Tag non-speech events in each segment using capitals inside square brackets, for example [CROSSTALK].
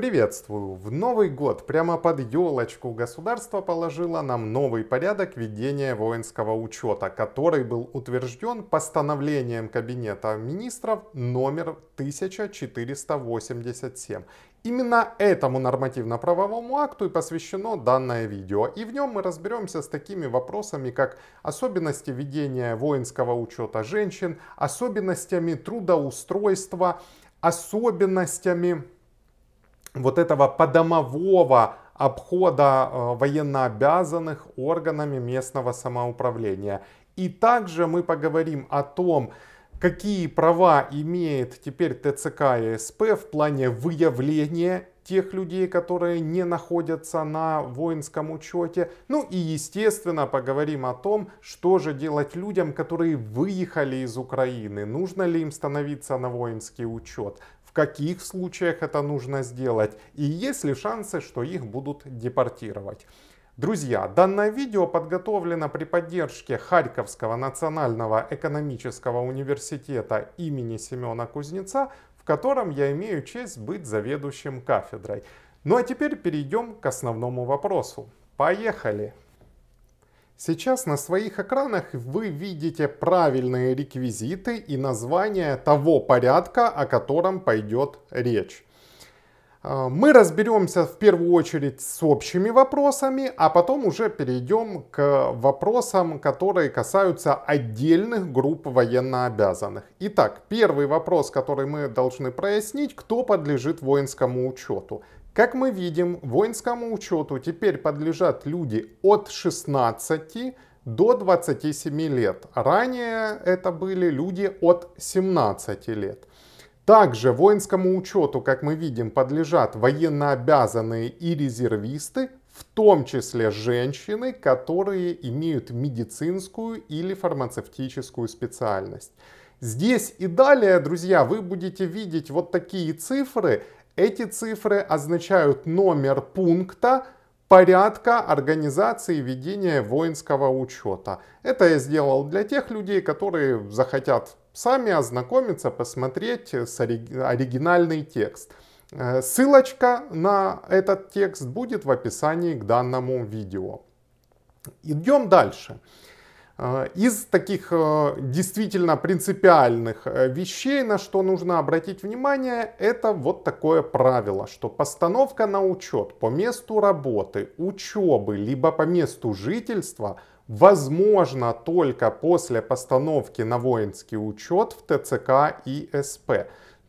Приветствую! В Новый год прямо под елочку государство положило нам новый порядок ведения воинского учета, который был утвержден постановлением Кабинета министров номер 1487. Именно этому нормативно-правовому акту и посвящено данное видео. И в нем мы разберемся с такими вопросами, как особенности ведения воинского учета женщин, особенностями трудоустройства, особенностями вот этого подомового обхода э, военнообязанных органами местного самоуправления. И также мы поговорим о том, какие права имеет теперь ТЦК и СП в плане выявления тех людей, которые не находятся на воинском учете. Ну и, естественно, поговорим о том, что же делать людям, которые выехали из Украины. Нужно ли им становиться на воинский учет? в каких случаях это нужно сделать и есть ли шансы, что их будут депортировать. Друзья, данное видео подготовлено при поддержке Харьковского национального экономического университета имени Семена Кузнеца, в котором я имею честь быть заведующим кафедрой. Ну а теперь перейдем к основному вопросу. Поехали! Сейчас на своих экранах вы видите правильные реквизиты и название того порядка, о котором пойдет речь. А, мы разберемся в первую очередь с общими вопросами, а потом уже перейдем к вопросам, которые касаются отдельных групп военнообязанных. Итак, первый вопрос, который мы должны прояснить, кто подлежит воинскому учету. Как мы видим, воинскому учету теперь подлежат люди от 16 до 27 лет. Ранее это были люди от 17 лет. Также воинскому учету, как мы видим, подлежат военнообязанные и резервисты, в том числе женщины, которые имеют медицинскую или фармацевтическую специальность. Здесь и далее, друзья, вы будете видеть вот такие цифры. Эти цифры означают номер пункта, порядка организации ведения воинского учета. Это я сделал для тех людей, которые захотят сами ознакомиться, посмотреть с оригинальный текст. Э, ссылочка на этот текст будет в описании к данному видео. Идем дальше. Дальше. Э, из таких э, действительно принципиальных э, вещей, на что нужно обратить внимание, это вот такое правило, что постановка на учет по месту работы, учебы, либо по месту жительства возможно только после постановки на воинский учет в ТЦК и СП.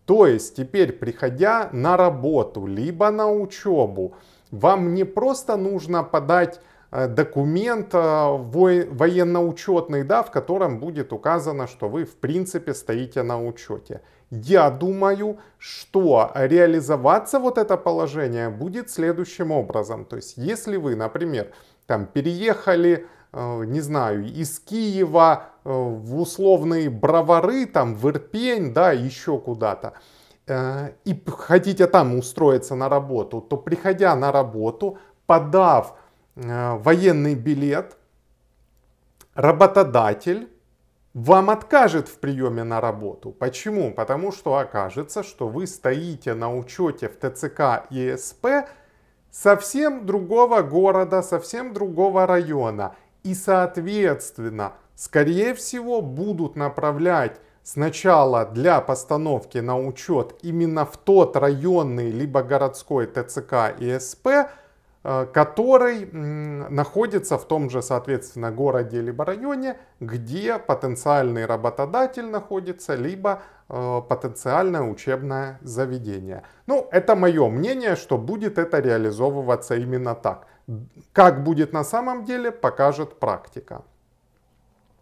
То есть теперь, приходя на работу, либо на учебу, вам не просто нужно подать Э, документ военно-учетный, да, в котором будет указано, что вы в принципе стоите на учете. Я думаю, что реализоваться вот это положение будет следующим образом. То есть, если вы, например, там переехали, э, не знаю, из Киева э, в условные Бровары, там в Ирпень, да, еще куда-то, и хотите там устроиться на работу, то приходя на работу, подав Э, военный билет, работодатель вам откажет в приеме на работу. Почему? Потому что окажется, что вы стоите на учете в ТЦК и СП совсем другого города, совсем другого района. И, соответственно, скорее всего, будут направлять сначала для постановки на учет именно в тот районный либо городской ТЦК и СП, Э, который находится в том же, соответственно, городе либо районе, где потенциальный работодатель находится, либо э, потенциальное учебное заведение. Ну, это мое мнение, что будет это реализовываться именно так. Как будет на самом деле, покажет практика.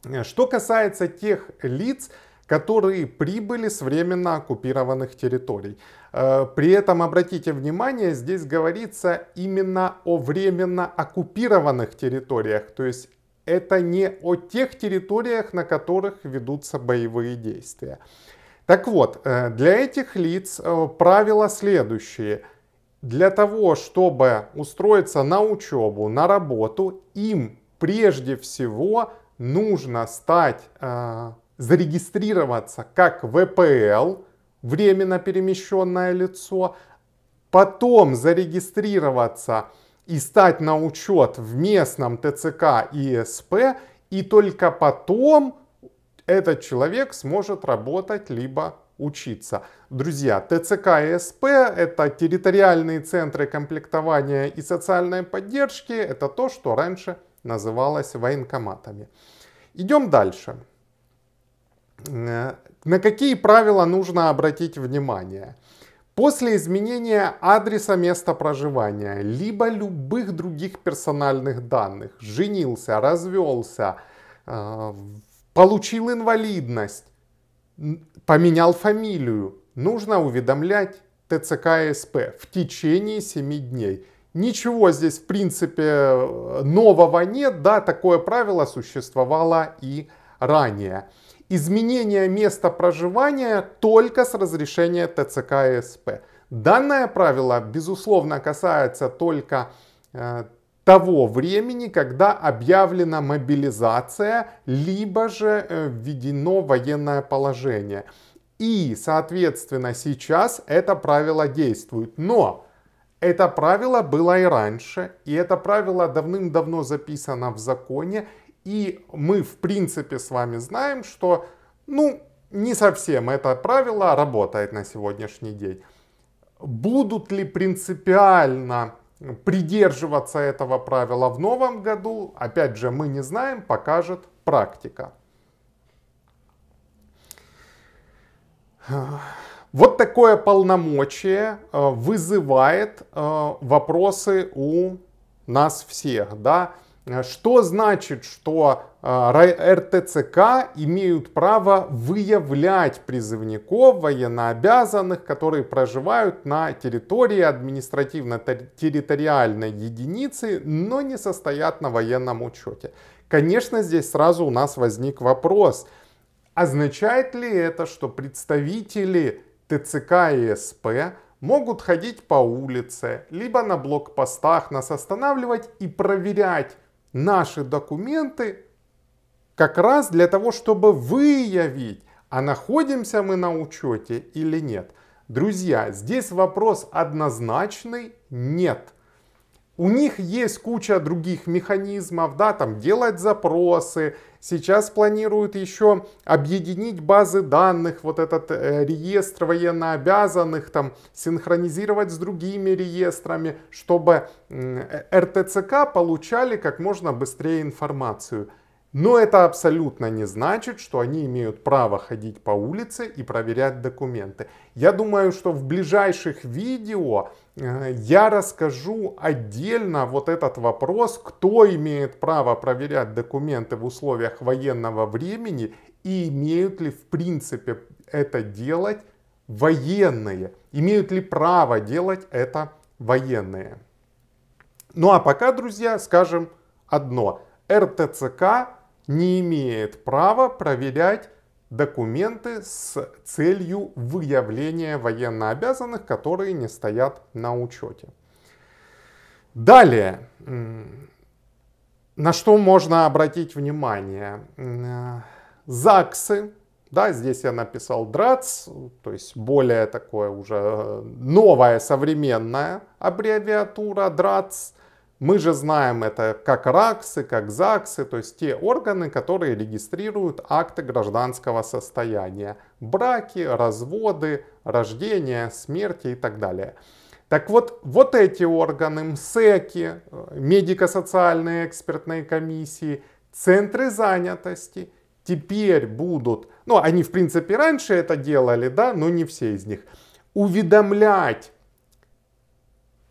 Э, что касается тех лиц, которые прибыли с временно оккупированных территорий. Э, при этом обратите внимание, здесь говорится именно о временно оккупированных территориях, то есть это не о тех территориях, на которых ведутся боевые действия. Так вот, э, для этих лиц э, правила следующие. Для того, чтобы устроиться на учебу, на работу, им прежде всего нужно стать зарегистрироваться как ВПЛ, временно перемещенное лицо, потом зарегистрироваться и стать на учет в местном ТЦК и СП, и только потом этот человек сможет работать либо учиться. Друзья, ТЦК и СП – это территориальные центры комплектования и социальной поддержки. Это то, что раньше называлось военкоматами. Идем дальше. На какие правила нужно обратить внимание? После изменения адреса места проживания, либо любых других персональных данных, женился, развелся, э, получил инвалидность, поменял фамилию, нужно уведомлять ТЦК СП в течение 7 дней. Ничего здесь, в принципе, э, нового нет, да, такое правило существовало и ранее изменение места проживания только с разрешения ТЦК и СП. Данное правило, безусловно, касается только э, того времени, когда объявлена мобилизация, либо же э, введено военное положение. И, соответственно, сейчас это правило действует. Но это правило было и раньше, и это правило давным-давно записано в законе, и мы, в принципе, с вами знаем, что, ну, не совсем это правило работает на сегодняшний день. Будут ли принципиально придерживаться этого правила в новом году, опять же, мы не знаем, покажет практика. Вот такое полномочие э, вызывает э, вопросы у нас всех, да, Э, что значит, что э, РТЦК имеют право выявлять призывников, военнообязанных, которые проживают на территории административно-территориальной единицы, но не состоят на военном учете? Конечно, здесь сразу у нас возник вопрос. Означает ли это, что представители ТЦК и СП могут ходить по улице, либо на блокпостах нас останавливать и проверять, наши документы как раз для того, чтобы выявить, а находимся мы на учете или нет. Друзья, здесь вопрос однозначный – нет – у них есть куча других механизмов, да, там делать запросы. Сейчас планируют еще объединить базы данных, вот этот э, реестр военнообязанных, там синхронизировать с другими реестрами, чтобы э, РТЦК получали как можно быстрее информацию. Но это абсолютно не значит, что они имеют право ходить по улице и проверять документы. Я думаю, что в ближайших видео э, я расскажу отдельно вот этот вопрос, кто имеет право проверять документы в условиях военного времени и имеют ли в принципе это делать военные, имеют ли право делать это военные. Ну а пока, друзья, скажем одно. РТЦК не имеет права проверять документы с целью выявления военнообязанных, которые не стоят на учете. Далее, на что можно обратить внимание? ЗАГСы, да, здесь я написал ДРАЦ, то есть более такое уже новая современная аббревиатура ДРАЦ – мы же знаем это как РАКСы, как ЗАГСы, то есть те органы, которые регистрируют акты гражданского состояния. Браки, разводы, рождения, смерти и так далее. Так вот, вот эти органы, МСЭКи, э, медико-социальные экспертные комиссии, центры занятости теперь будут, ну они в принципе раньше это делали, да, но не все из них, уведомлять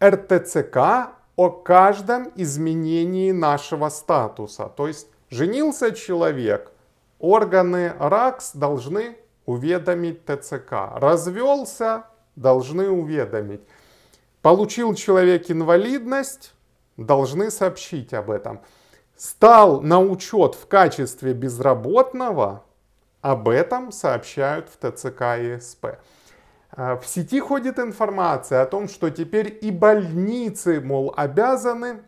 РТЦК о каждом изменении нашего статуса. То есть женился человек, органы РАКС должны уведомить ТЦК. Развелся, должны уведомить. Получил человек инвалидность, должны сообщить об этом. Стал на учет в качестве безработного, об этом сообщают в ТЦК и СП. А, в сети ходит информация о том, что теперь и больницы, мол, обязаны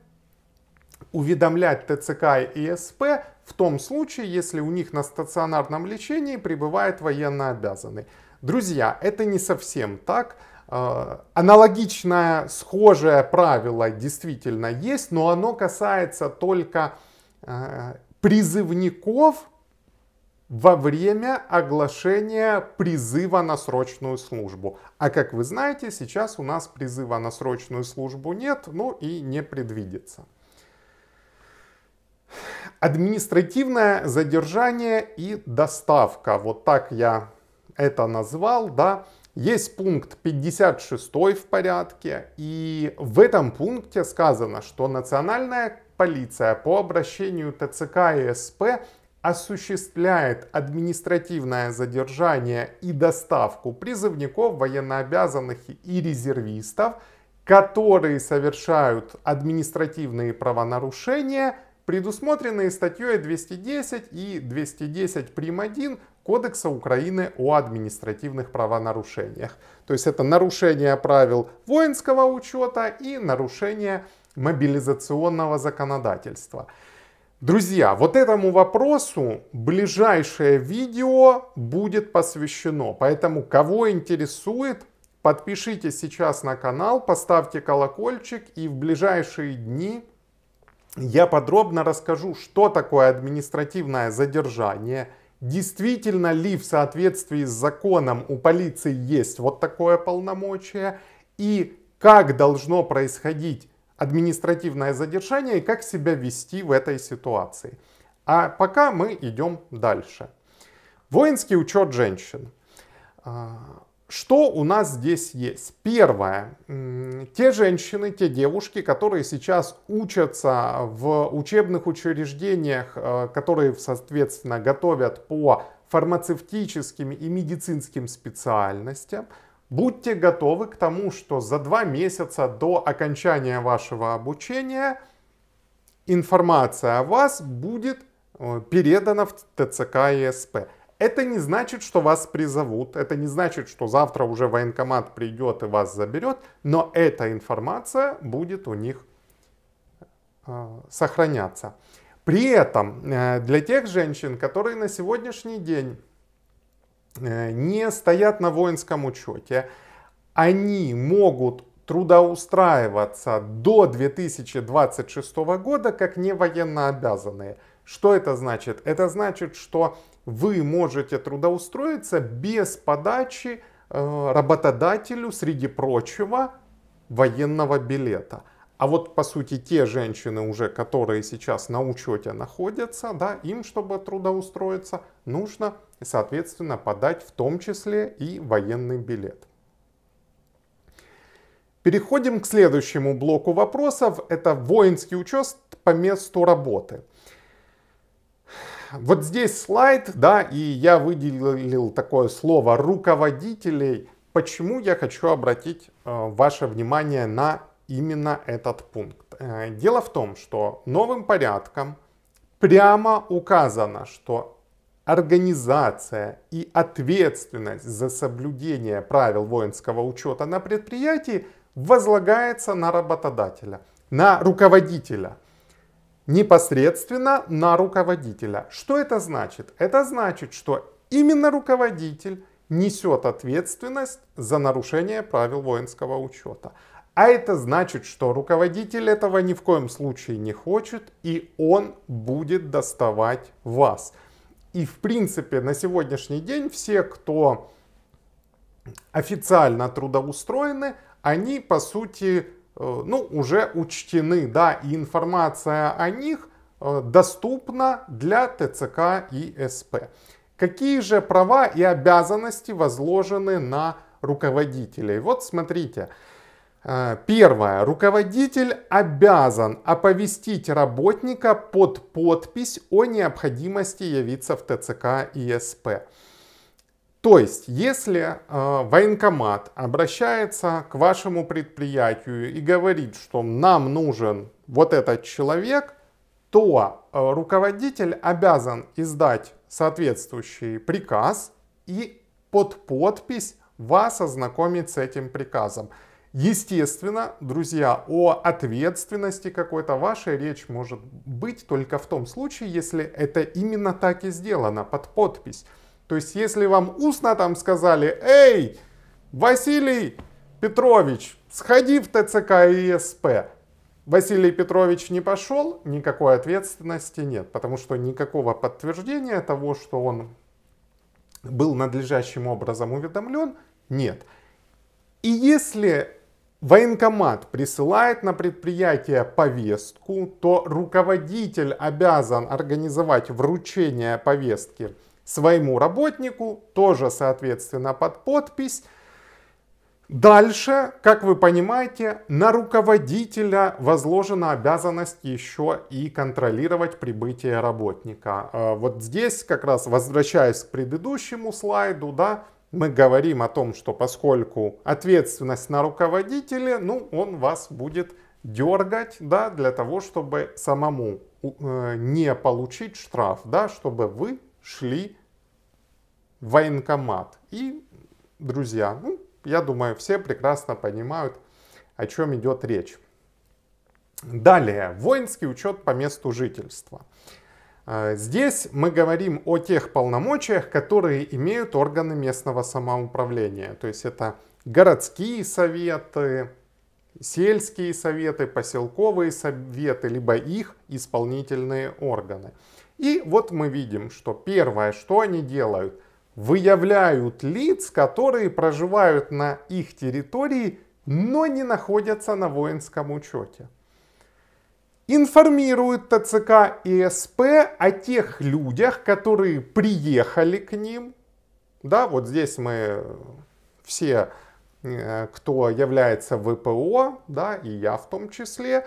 уведомлять ТЦК и СП в том случае, если у них на стационарном лечении пребывает военно обязанный. Друзья, это не совсем так. А, аналогичное, схожее правило действительно есть, но оно касается только а, призывников во время оглашения призыва на срочную службу. А как вы знаете, сейчас у нас призыва на срочную службу нет, ну и не предвидится. Административное задержание и доставка. Вот так я это назвал, да. Есть пункт 56 в порядке, и в этом пункте сказано, что национальная полиция по обращению ТЦК и СП осуществляет административное задержание и доставку призывников, военнообязанных и резервистов, которые совершают административные правонарушения, предусмотренные статьей 210 и 210 прим. 1 Кодекса Украины о административных правонарушениях. То есть это нарушение правил воинского учета и нарушение мобилизационного законодательства. Друзья, вот этому вопросу ближайшее видео будет посвящено. Поэтому, кого интересует, подпишитесь сейчас на канал, поставьте колокольчик и в ближайшие дни я подробно расскажу, что такое административное задержание, действительно ли в соответствии с законом у полиции есть вот такое полномочие и как должно происходить административное задержание и как себя вести в этой ситуации. А пока мы идем дальше. Воинский учет женщин. А, что у нас здесь есть? Первое. Те женщины, те девушки, которые сейчас учатся в учебных учреждениях, а, которые, соответственно, готовят по фармацевтическим и медицинским специальностям, Будьте готовы к тому, что за два месяца до окончания вашего обучения информация о вас будет э, передана в ТЦК и СП. Это не значит, что вас призовут, это не значит, что завтра уже военкомат придет и вас заберет, но эта информация будет у них э, сохраняться. При этом э, для тех женщин, которые на сегодняшний день Э, не стоят на воинском учете, они могут трудоустраиваться до 2026 года как не военно обязанные. Что это значит? Это значит, что вы можете трудоустроиться без подачи э, работодателю, среди прочего, военного билета. А вот, по сути, те женщины уже, которые сейчас на учете находятся, да, им, чтобы трудоустроиться, нужно, соответственно, подать в том числе и военный билет. Переходим к следующему блоку вопросов. Это воинский учет по месту работы. Вот здесь слайд, да, и я выделил такое слово руководителей. Почему я хочу обратить э, ваше внимание на именно этот пункт. Э, дело в том, что новым порядком прямо указано, что организация и ответственность за соблюдение правил воинского учета на предприятии возлагается на работодателя, на руководителя. Непосредственно на руководителя. Что это значит? Это значит, что именно руководитель несет ответственность за нарушение правил воинского учета. А это значит, что руководитель этого ни в коем случае не хочет, и он будет доставать вас. И в принципе на сегодняшний день все, кто официально трудоустроены, они по сути э, ну, уже учтены, да, и информация о них э, доступна для ТЦК и СП. Какие же права и обязанности возложены на руководителей? Вот смотрите, Э, первое. Руководитель обязан оповестить работника под подпись о необходимости явиться в ТЦК и СП. То есть, если э, военкомат обращается к вашему предприятию и говорит, что нам нужен вот этот человек, то э, руководитель обязан издать соответствующий приказ и под подпись вас ознакомить с этим приказом. Естественно, друзья, о ответственности какой-то вашей речь может быть только в том случае, если это именно так и сделано, под подпись. То есть, если вам устно там сказали, эй, Василий Петрович, сходи в ТЦК и СП, Василий Петрович не пошел, никакой ответственности нет, потому что никакого подтверждения того, что он был надлежащим образом уведомлен, нет. И если военкомат присылает на предприятие повестку, то руководитель обязан организовать вручение повестки своему работнику, тоже, соответственно, под подпись. Дальше, как вы понимаете, на руководителя возложена обязанность еще и контролировать прибытие работника. Э, вот здесь, как раз возвращаясь к предыдущему слайду, да, мы говорим о том, что поскольку ответственность на руководителе, ну, он вас будет дергать, да, для того, чтобы самому э, не получить штраф, да, чтобы вы шли в военкомат. И, друзья, ну, я думаю, все прекрасно понимают, о чем идет речь. Далее, воинский учет по месту жительства. А, здесь мы говорим о тех полномочиях, которые имеют органы местного самоуправления. То есть это городские советы, сельские советы, поселковые советы, либо их исполнительные органы. И вот мы видим, что первое, что они делают, выявляют лиц, которые проживают на их территории, но не находятся на воинском учете информирует ТЦК и СП о тех людях, которые приехали к ним. Да, вот здесь мы все, э, кто является ВПО, да, и я в том числе,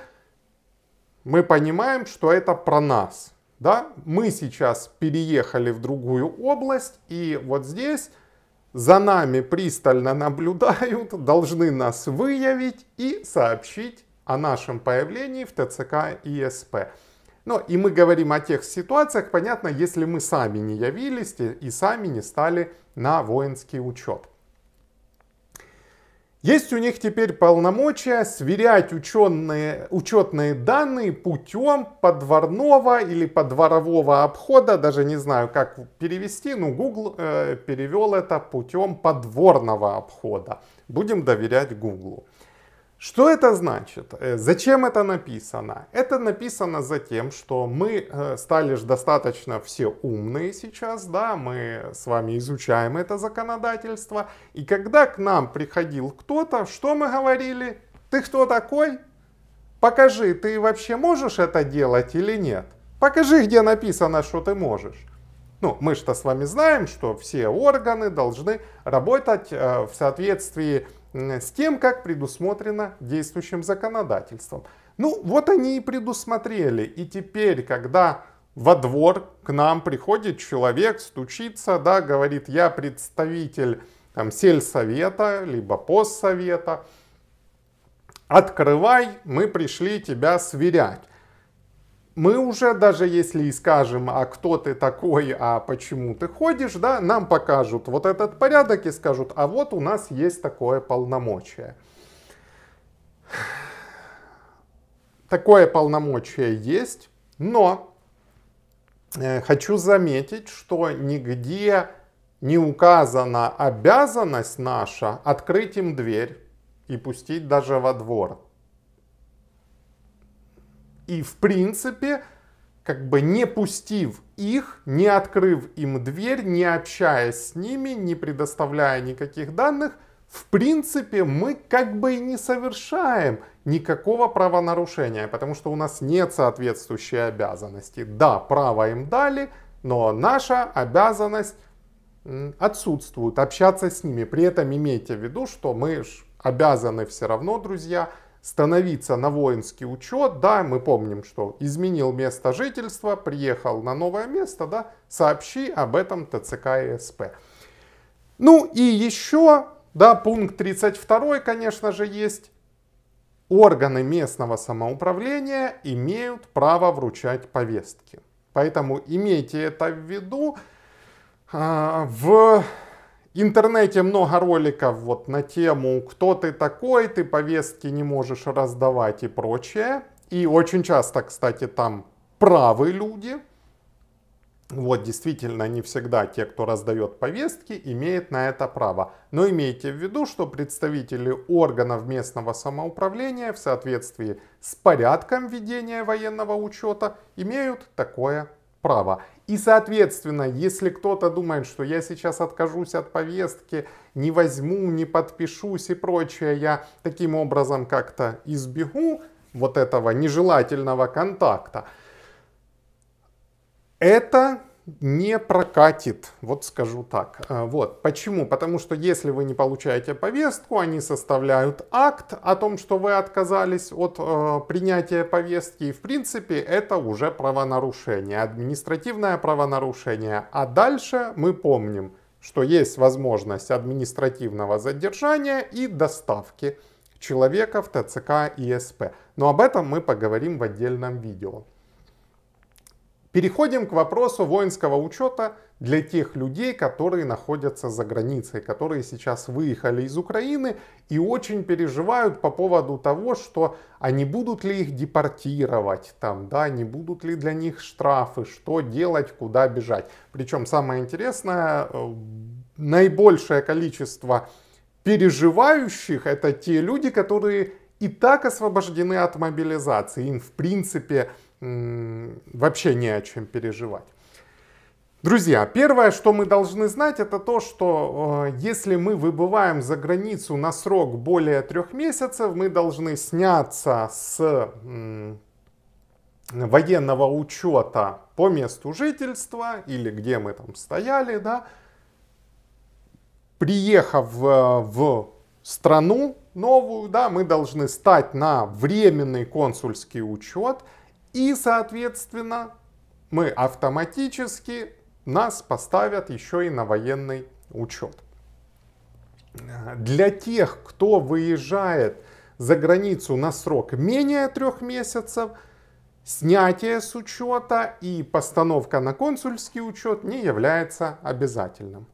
мы понимаем, что это про нас. Да? Мы сейчас переехали в другую область, и вот здесь за нами пристально наблюдают, [LAUGHS] должны нас выявить и сообщить о нашем появлении в ТЦК и СП, Ну, и мы говорим о тех ситуациях, понятно, если мы сами не явились и сами не стали на воинский учет. Есть у них теперь полномочия сверять ученые, учетные данные путем подворного или подворового обхода, даже не знаю, как перевести, но Google э, перевел это путем подворного обхода. Будем доверять Гуглу. Что это значит? Э, зачем это написано? Это написано за тем, что мы э, стали же достаточно все умные сейчас, да, мы с вами изучаем это законодательство. И когда к нам приходил кто-то, что мы говорили? Ты кто такой? Покажи, ты вообще можешь это делать или нет? Покажи, где написано, что ты можешь. Ну, мы что с вами знаем, что все органы должны работать э, в соответствии с Э, с тем, как предусмотрено действующим законодательством. Ну, вот они и предусмотрели. И теперь, когда во двор к нам приходит человек, стучится, да, говорит, я представитель там, сельсовета, либо постсовета, открывай, мы пришли тебя сверять мы уже даже если и скажем, а кто ты такой, а почему ты ходишь, да, нам покажут вот этот порядок и скажут, а вот у нас есть такое полномочие. Такое полномочие есть, но э, хочу заметить, что нигде не указана обязанность наша открыть им дверь и пустить даже во двор. И, в принципе, как бы не пустив их, не открыв им дверь, не общаясь с ними, не предоставляя никаких данных, в принципе, мы как бы и не совершаем никакого правонарушения, потому что у нас нет соответствующей обязанности. Да, право им дали, но наша обязанность отсутствует, общаться с ними. При этом имейте в виду, что мы же обязаны все равно, друзья, становиться на воинский учет, да, мы помним, что изменил место жительства, приехал на новое место, да, сообщи об этом ТЦК и СП. Ну и еще, да, пункт 32, конечно же, есть. Органы местного самоуправления имеют право вручать повестки. Поэтому имейте это в виду. А, в интернете много роликов вот на тему «Кто ты такой?», «Ты повестки не можешь раздавать» и прочее. И очень часто, кстати, там правы люди. Вот, действительно, не всегда те, кто раздает повестки, имеют на это право. Но имейте в виду, что представители органов местного самоуправления в соответствии с порядком ведения военного учета имеют такое право права. И, соответственно, если кто-то думает, что я сейчас откажусь от повестки, не возьму, не подпишусь и прочее, я таким образом как-то избегу вот этого нежелательного контакта, это не прокатит, вот скажу так. Э, вот. Почему? Потому что если вы не получаете повестку, они составляют акт о том, что вы отказались от э, принятия повестки. И в принципе это уже правонарушение, административное правонарушение. А дальше мы помним, что есть возможность административного задержания и доставки человека в ТЦК и СП. Но об этом мы поговорим в отдельном видео. Переходим к вопросу воинского учета для тех людей, которые находятся за границей, которые сейчас выехали из Украины и очень переживают по поводу того, что а будут ли их депортировать, там, да, не будут ли для них штрафы, что делать, куда бежать. Причем самое интересное, э, наибольшее количество переживающих это те люди, которые и так освобождены от мобилизации. Им, в принципе, вообще не о чем переживать. Друзья, первое, что мы должны знать, это то, что э, если мы выбываем за границу на срок более трех месяцев, мы должны сняться с э, военного учета по месту жительства или где мы там стояли, да, приехав э, в страну новую, да, мы должны стать на временный консульский учет – и, соответственно, мы автоматически нас поставят еще и на военный учет. Для тех, кто выезжает за границу на срок менее трех месяцев, снятие с учета и постановка на консульский учет не является обязательным.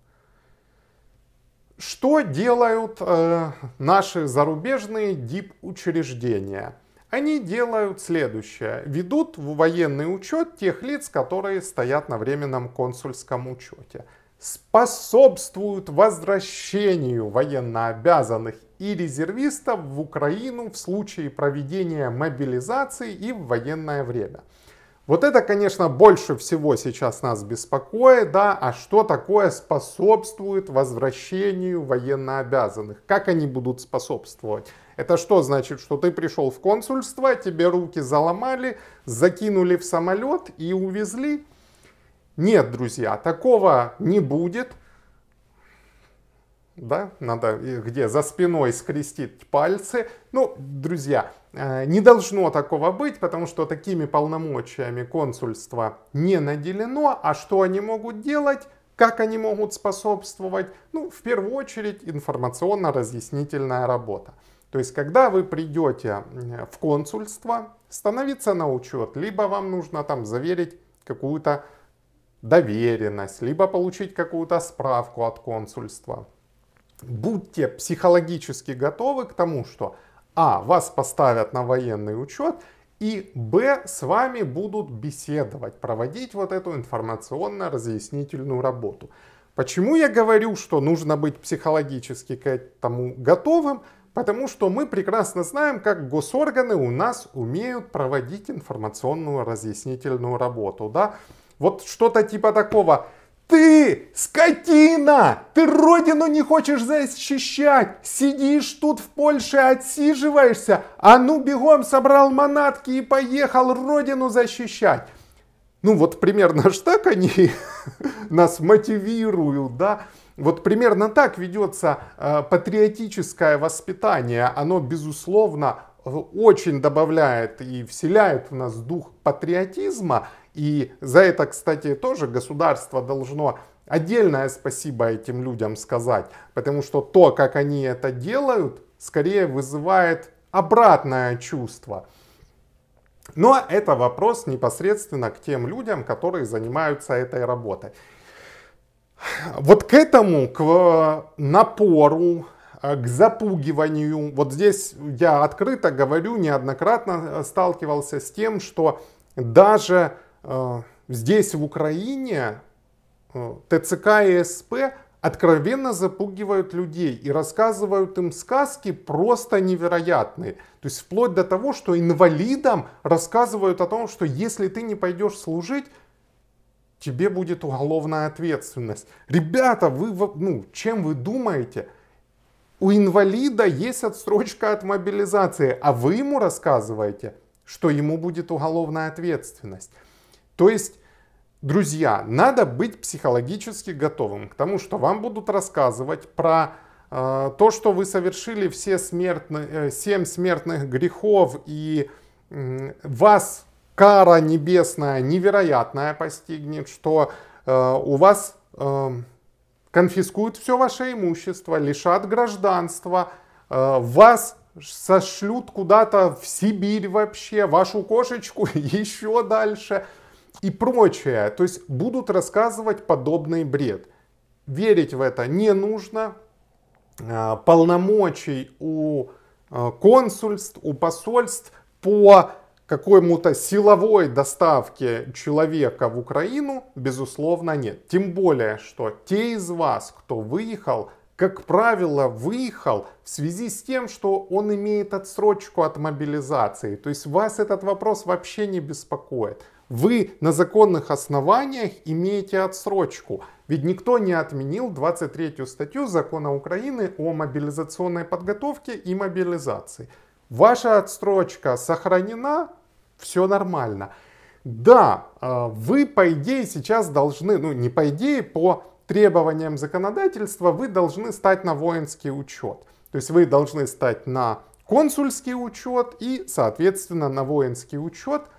Что делают э, наши зарубежные дип-учреждения? они делают следующее. Ведут в военный учет тех лиц, которые стоят на временном консульском учете. Способствуют возвращению военнообязанных и резервистов в Украину в случае проведения мобилизации и в военное время – вот это, конечно, больше всего сейчас нас беспокоит, да, а что такое способствует возвращению военнообязанных? Как они будут способствовать? Это что значит, что ты пришел в консульство, тебе руки заломали, закинули в самолет и увезли? Нет, друзья, такого не будет. Да, надо где за спиной скрестить пальцы. Ну, друзья, Э, не должно такого быть, потому что такими полномочиями консульство не наделено, а что они могут делать, как они могут способствовать, ну, в первую очередь, информационно-разъяснительная работа. То есть, когда вы придете э, в консульство, становиться на учет, либо вам нужно там заверить какую-то доверенность, либо получить какую-то справку от консульства. Будьте психологически готовы к тому, что а. Вас поставят на военный учет. И Б. С вами будут беседовать, проводить вот эту информационно-разъяснительную работу. Почему я говорю, что нужно быть психологически к этому готовым? Потому что мы прекрасно знаем, как госорганы у нас умеют проводить информационную разъяснительную работу. Да? Вот что-то типа такого – ты, скотина, ты родину не хочешь защищать, сидишь тут в Польше, отсиживаешься, а ну бегом собрал манатки и поехал родину защищать. Ну вот примерно ж так они [LAUGHS] нас мотивируют, да. Вот примерно так ведется э, патриотическое воспитание. Оно, безусловно, э, очень добавляет и вселяет в нас дух патриотизма, и за это, кстати, тоже государство должно отдельное спасибо этим людям сказать, потому что то, как они это делают, скорее вызывает обратное чувство. Но это вопрос непосредственно к тем людям, которые занимаются этой работой. Вот к этому, к напору, э, к запугиванию, вот здесь я открыто говорю, неоднократно э, сталкивался с тем, что даже Э, здесь, в Украине, э, ТЦК и СП откровенно запугивают людей и рассказывают им сказки просто невероятные. То есть вплоть до того, что инвалидам рассказывают о том, что если ты не пойдешь служить, тебе будет уголовная ответственность. Ребята, вы, ну, чем вы думаете? У инвалида есть отсрочка от мобилизации, а вы ему рассказываете, что ему будет уголовная ответственность. То есть Друзья, надо быть психологически готовым к тому, что вам будут рассказывать про э, то, что вы совершили все смертные, э, семь смертных грехов, и э, вас кара небесная невероятная постигнет, что э, у вас э, конфискуют все ваше имущество, лишат гражданства, э, вас сошлют куда-то в Сибирь вообще, вашу кошечку [LAUGHS] еще дальше – и прочее. То есть будут рассказывать подобный бред. Верить в это не нужно. А, полномочий у а, консульств, у посольств по какой-то силовой доставке человека в Украину, безусловно, нет. Тем более, что те из вас, кто выехал, как правило, выехал в связи с тем, что он имеет отсрочку от мобилизации. То есть вас этот вопрос вообще не беспокоит вы на законных основаниях имеете отсрочку. Ведь никто не отменил 23 статью закона Украины о мобилизационной подготовке и мобилизации. Ваша отсрочка сохранена, все нормально. Да, э, вы по идее сейчас должны, ну не по идее, по требованиям законодательства вы должны стать на воинский учет. То есть вы должны стать на консульский учет и, соответственно, на воинский учет –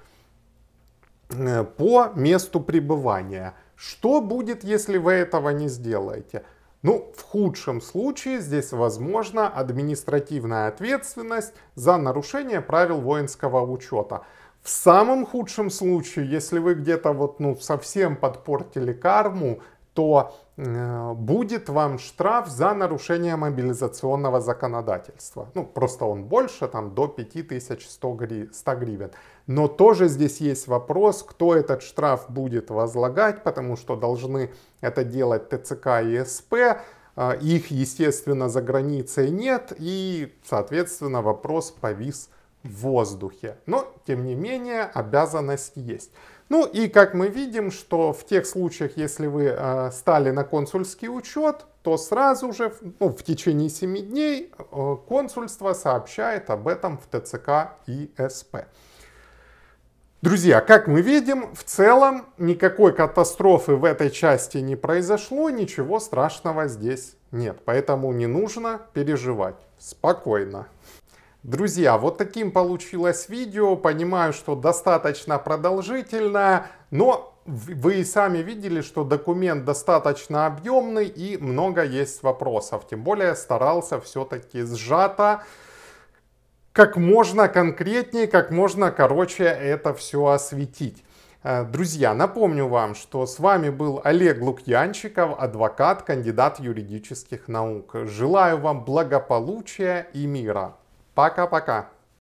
Э, по месту пребывания. Что будет, если вы этого не сделаете? Ну, в худшем случае здесь возможна административная ответственность за нарушение правил воинского учета. В самом худшем случае, если вы где-то вот ну совсем подпортили карму, то э, будет вам штраф за нарушение мобилизационного законодательства. Ну, просто он больше, там, до 5100 гри... 100 гривен. Но тоже здесь есть вопрос, кто этот штраф будет возлагать, потому что должны это делать ТЦК и СП. Э, их, естественно, за границей нет, и, соответственно, вопрос повис в воздухе. Но, тем не менее, обязанность есть. Ну и как мы видим, что в тех случаях, если вы э, стали на консульский учет, то сразу же, ну, в течение 7 дней, э, консульство сообщает об этом в ТЦК и СП. Друзья, как мы видим, в целом никакой катастрофы в этой части не произошло, ничего страшного здесь нет, поэтому не нужно переживать. Спокойно. Друзья, вот таким получилось видео. Понимаю, что достаточно продолжительное, но вы и сами видели, что документ достаточно объемный и много есть вопросов. Тем более старался все-таки сжато как можно конкретнее, как можно короче это все осветить. Э, друзья, напомню вам, что с вами был Олег Лукьянчиков, адвокат, кандидат юридических наук. Желаю вам благополучия и мира. Пока-пока.